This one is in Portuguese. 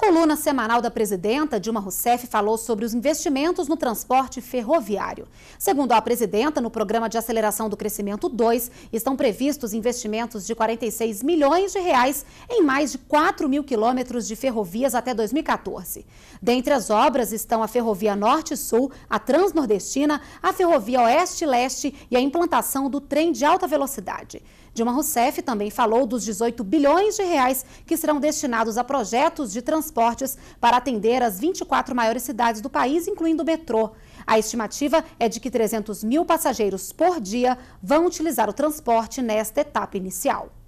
coluna semanal da presidenta, Dilma Rousseff falou sobre os investimentos no transporte ferroviário. Segundo a presidenta, no programa de aceleração do crescimento 2, estão previstos investimentos de 46 milhões de reais em mais de 4 mil quilômetros de ferrovias até 2014. Dentre as obras estão a Ferrovia Norte-Sul, a Transnordestina, a Ferrovia Oeste-Leste e a implantação do trem de alta velocidade. Dilma Rousseff também falou dos 18 bilhões de reais que serão destinados a projetos de transporte transportes para atender as 24 maiores cidades do país, incluindo o metrô. A estimativa é de que 300 mil passageiros por dia vão utilizar o transporte nesta etapa inicial.